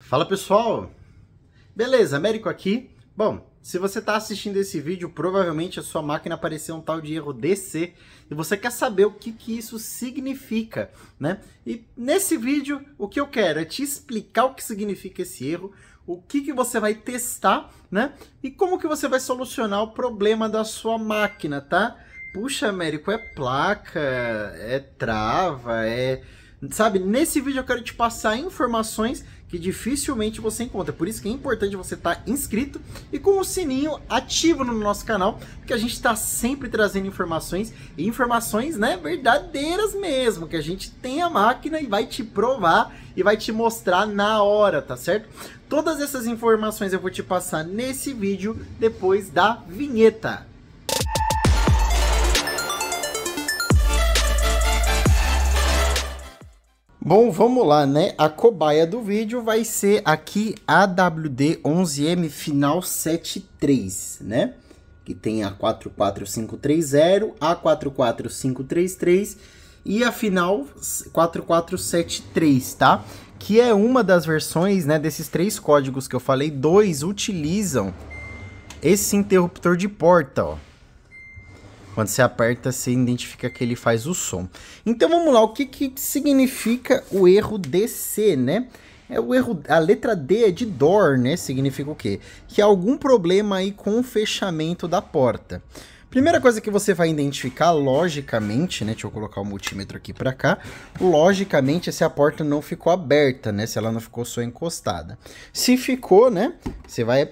Fala pessoal! Beleza, Américo aqui. Bom, se você está assistindo esse vídeo, provavelmente a sua máquina apareceu um tal de erro DC e você quer saber o que, que isso significa, né? E nesse vídeo, o que eu quero é te explicar o que significa esse erro, o que, que você vai testar, né? E como que você vai solucionar o problema da sua máquina, tá? Puxa, Américo, é placa, é trava, é... Sabe, nesse vídeo eu quero te passar informações que dificilmente você encontra. Por isso que é importante você estar tá inscrito e com o sininho ativo no nosso canal, porque a gente está sempre trazendo informações e informações né, verdadeiras mesmo, que a gente tem a máquina e vai te provar e vai te mostrar na hora, tá certo? Todas essas informações eu vou te passar nesse vídeo depois da vinheta. Bom, vamos lá, né? A cobaia do vídeo vai ser aqui a WD-11M Final 73, né? Que tem a 44530, a 44533 e a Final 4473, tá? Que é uma das versões, né, desses três códigos que eu falei, dois utilizam esse interruptor de porta, ó. Quando você aperta, você identifica que ele faz o som. Então vamos lá, o que, que significa o erro DC, né? É o erro, a letra D é de door, né? Significa o quê? Que há algum problema aí com o fechamento da porta. Primeira coisa que você vai identificar, logicamente, né? Deixa eu colocar o multímetro aqui para cá. Logicamente, é se a porta não ficou aberta, né? Se ela não ficou só encostada. Se ficou, né? Você vai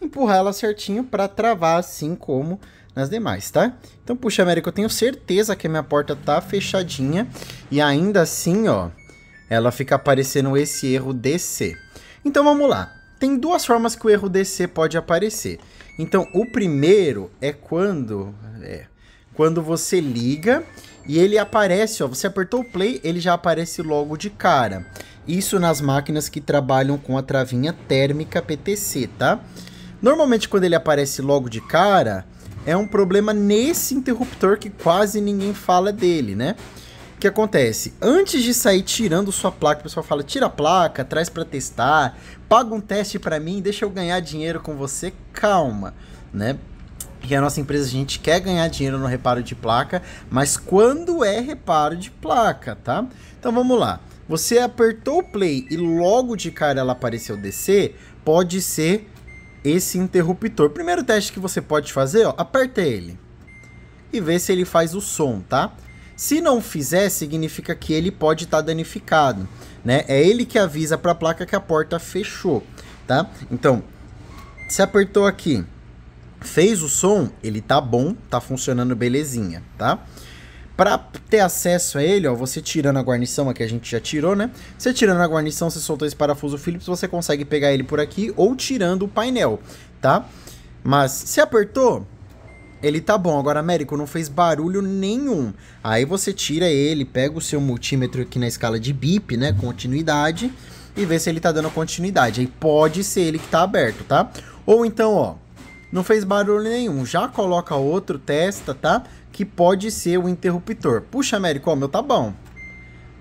empurrar ela certinho para travar, assim como nas demais, tá? Então, puxa, América, eu tenho certeza que a minha porta tá fechadinha. E ainda assim, ó, ela fica aparecendo esse erro DC. Então, vamos lá. Tem duas formas que o erro DC pode aparecer. Então, o primeiro é quando... É, quando você liga e ele aparece, ó, você apertou o play, ele já aparece logo de cara. Isso nas máquinas que trabalham com a travinha térmica PTC, tá? Normalmente quando ele aparece logo de cara, é um problema nesse interruptor que quase ninguém fala dele, né? O que acontece? Antes de sair tirando sua placa, o pessoal fala: tira a placa, traz para testar, paga um teste para mim, deixa eu ganhar dinheiro com você. Calma, né? que a nossa empresa a gente quer ganhar dinheiro no reparo de placa, mas quando é reparo de placa, tá? Então vamos lá. Você apertou o play e logo de cara ela apareceu descer, pode ser esse interruptor. Primeiro teste que você pode fazer, ó, aperta ele e vê se ele faz o som, tá? Se não fizer, significa que ele pode estar tá danificado, né? É ele que avisa para a placa que a porta fechou, tá? Então, se apertou aqui, fez o som, ele tá bom, tá funcionando belezinha, tá? Para ter acesso a ele, ó, você tirando a guarnição, aqui a gente já tirou, né? Você tirando a guarnição, você soltou esse parafuso Phillips, você consegue pegar ele por aqui ou tirando o painel, tá? Mas se apertou, ele tá bom. Agora, Américo, não fez barulho nenhum. Aí você tira ele, pega o seu multímetro aqui na escala de bip, né? Continuidade. E vê se ele tá dando continuidade. Aí pode ser ele que tá aberto, tá? Ou então, ó, não fez barulho nenhum. Já coloca outro, testa, tá? que pode ser o interruptor. Puxa, Américo, ó, meu tá bom.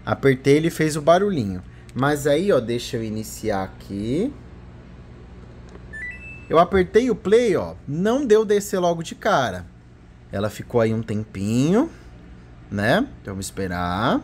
Apertei, ele fez o barulhinho. Mas aí, ó, deixa eu iniciar aqui. Eu apertei o play, ó, não deu descer logo de cara. Ela ficou aí um tempinho, né? Então vamos esperar.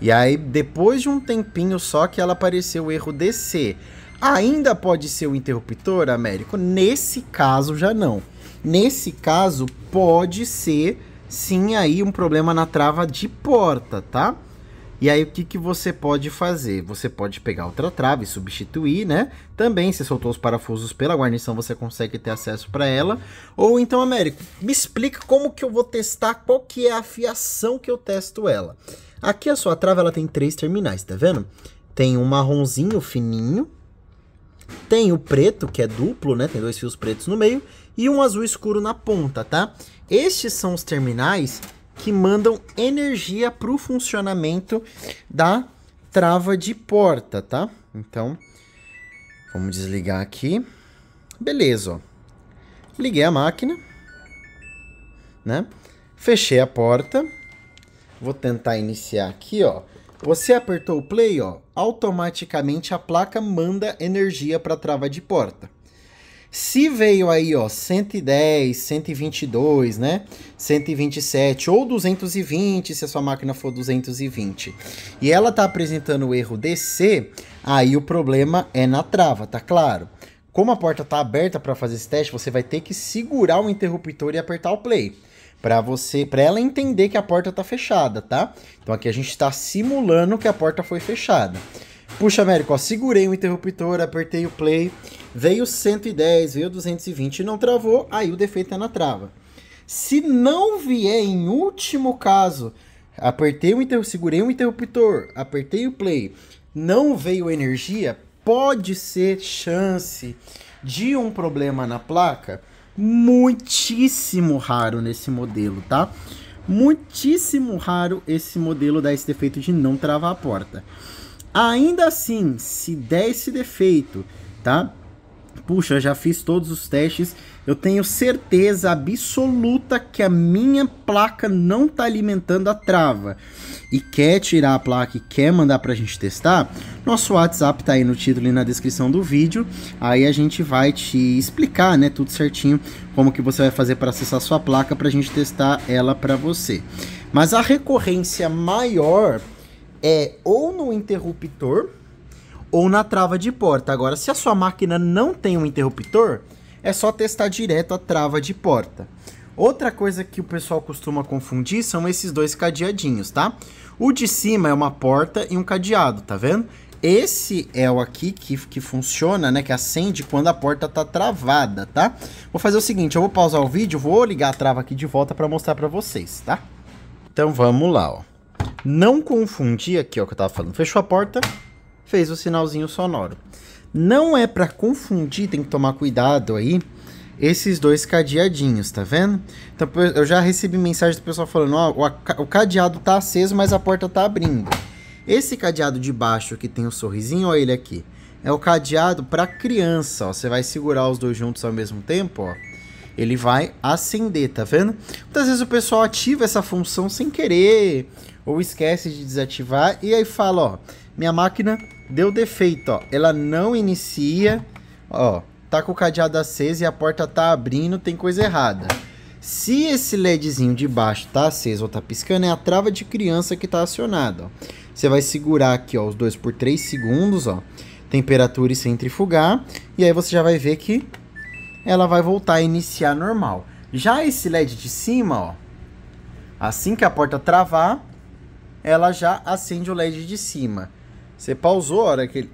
E aí, depois de um tempinho só que ela apareceu o erro descer. Ainda pode ser o interruptor, Américo? Nesse caso já não. Nesse caso pode ser sim aí um problema na trava de porta, tá? E aí o que, que você pode fazer? Você pode pegar outra trava e substituir, né? Também, se soltou os parafusos pela guarnição, você consegue ter acesso para ela. Ou então, Américo, me explica como que eu vou testar, qual que é a fiação que eu testo ela. Aqui a sua trava ela tem três terminais, tá vendo? Tem um marronzinho fininho, tem o preto, que é duplo, né? Tem dois fios pretos no meio e um azul escuro na ponta, tá? Estes são os terminais que mandam energia para o funcionamento da trava de porta, tá? Então, vamos desligar aqui. Beleza, ó. Liguei a máquina, né? Fechei a porta. Vou tentar iniciar aqui, ó. Você apertou o play, ó, automaticamente a placa manda energia para a trava de porta. Se veio aí, ó, 110, 122, né? 127 ou 220, se a sua máquina for 220, e ela tá apresentando o erro DC, aí o problema é na trava, tá claro? Como a porta tá aberta para fazer esse teste, você vai ter que segurar o interruptor e apertar o play para você, para ela entender que a porta tá fechada, tá? Então aqui a gente está simulando que a porta foi fechada. Puxa, Américo, ó, segurei o interruptor, apertei o play, veio 110, veio 220 e não travou, aí o defeito é na trava. Se não vier em último caso, apertei o segurei o interruptor, apertei o play, não veio energia, pode ser chance de um problema na placa muitíssimo raro nesse modelo, tá? Muitíssimo raro esse modelo dar esse defeito de não travar a porta. Ainda assim, se der esse defeito, tá? Puxa, já fiz todos os testes eu tenho certeza absoluta que a minha placa não está alimentando a trava e quer tirar a placa e quer mandar para a gente testar, nosso WhatsApp está aí no título e na descrição do vídeo. Aí a gente vai te explicar, né, tudo certinho como que você vai fazer para acessar sua placa para a gente testar ela para você. Mas a recorrência maior é ou no interruptor ou na trava de porta. Agora, se a sua máquina não tem um interruptor, é só testar direto a trava de porta. Outra coisa que o pessoal costuma confundir são esses dois cadeadinhos, tá? O de cima é uma porta e um cadeado, tá vendo? Esse é o aqui que, que funciona, né, que acende quando a porta tá travada, tá? Vou fazer o seguinte, eu vou pausar o vídeo, vou ligar a trava aqui de volta para mostrar para vocês, tá? Então vamos lá, ó. Não confundir aqui, ó, que eu tava falando. Fechou a porta, fez o sinalzinho sonoro. Não é para confundir, tem que tomar cuidado aí, esses dois cadeadinhos, tá vendo? Então eu já recebi mensagem do pessoal falando, ó, oh, o cadeado tá aceso, mas a porta tá abrindo. Esse cadeado de baixo que tem o um sorrisinho, olha ele aqui. É o cadeado para criança, ó. Você vai segurar os dois juntos ao mesmo tempo, ó ele vai acender, tá vendo? Muitas vezes o pessoal ativa essa função sem querer, ou esquece de desativar, e aí fala, ó, minha máquina deu defeito, ó, ela não inicia, ó, tá com o cadeado aceso e a porta tá abrindo, tem coisa errada. Se esse LEDzinho de baixo tá aceso ou tá piscando, é a trava de criança que tá acionada, ó. Você vai segurar aqui, ó, os dois por 3 segundos, ó temperatura e centrifugar. E aí você já vai ver que ela vai voltar a iniciar normal. Já esse LED de cima, ó, assim que a porta travar, ela já acende o LED de cima. Você pausou a hora que ele,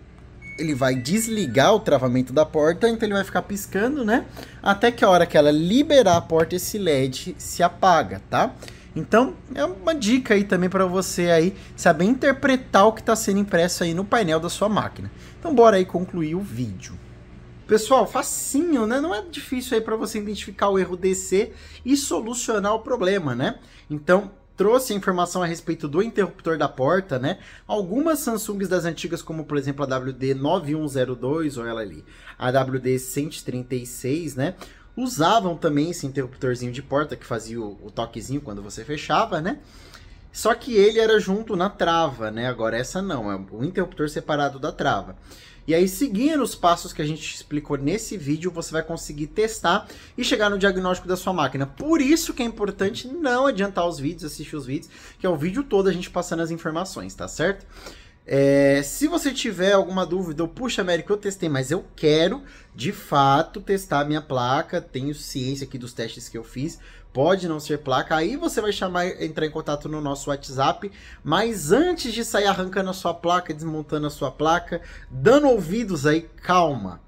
ele vai desligar o travamento da porta, então ele vai ficar piscando, né? Até que a hora que ela liberar a porta, esse LED se apaga, tá? Então, é uma dica aí também para você aí saber interpretar o que está sendo impresso aí no painel da sua máquina. Então, bora aí concluir o vídeo. Pessoal, facinho, né? Não é difícil aí para você identificar o erro DC e solucionar o problema, né? Então, trouxe a informação a respeito do interruptor da porta, né? Algumas Samsungs das antigas, como por exemplo a WD9102 ou ela ali, a WD136, né? Usavam também esse interruptorzinho de porta que fazia o, o toquezinho quando você fechava, né? Só que ele era junto na trava, né? Agora essa não, é o interruptor separado da trava. E aí, seguindo os passos que a gente explicou nesse vídeo, você vai conseguir testar e chegar no diagnóstico da sua máquina. Por isso que é importante não adiantar os vídeos, assistir os vídeos, que é o vídeo todo a gente passando as informações, tá certo? É, se você tiver alguma dúvida, ou puxa, Américo, eu testei, mas eu quero de fato testar minha placa, tenho ciência aqui dos testes que eu fiz, pode não ser placa. Aí você vai chamar, entrar em contato no nosso WhatsApp. Mas antes de sair arrancando a sua placa, desmontando a sua placa, dando ouvidos aí, calma.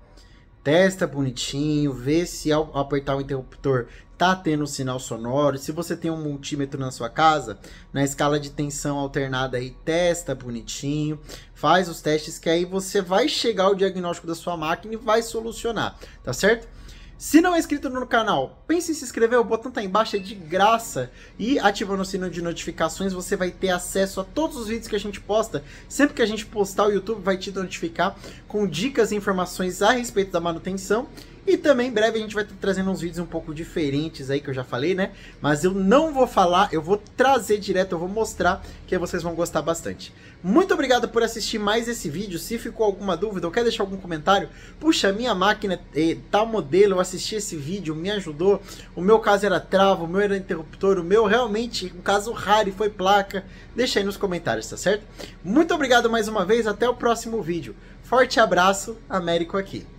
Testa bonitinho, vê se ao apertar o interruptor tá tendo sinal sonoro. Se você tem um multímetro na sua casa, na escala de tensão alternada aí, testa bonitinho, faz os testes que aí você vai chegar ao diagnóstico da sua máquina e vai solucionar, tá certo? Se não é inscrito no canal, pense em se inscrever, o botão tá embaixo, é de graça. E ativando o sino de notificações, você vai ter acesso a todos os vídeos que a gente posta. Sempre que a gente postar, o YouTube vai te notificar com dicas e informações a respeito da manutenção e também em breve a gente vai estar trazendo uns vídeos um pouco diferentes aí que eu já falei, né? Mas eu não vou falar, eu vou trazer direto, eu vou mostrar que vocês vão gostar bastante. Muito obrigado por assistir mais esse vídeo. Se ficou alguma dúvida ou quer deixar algum comentário, puxa, minha máquina tal eh, tá modelo, eu assisti esse vídeo, me ajudou. O meu caso era trava, o meu era interruptor, o meu realmente um caso raro e foi placa. Deixa aí nos comentários, tá certo? Muito obrigado mais uma vez, até o próximo vídeo. Forte abraço, Américo aqui.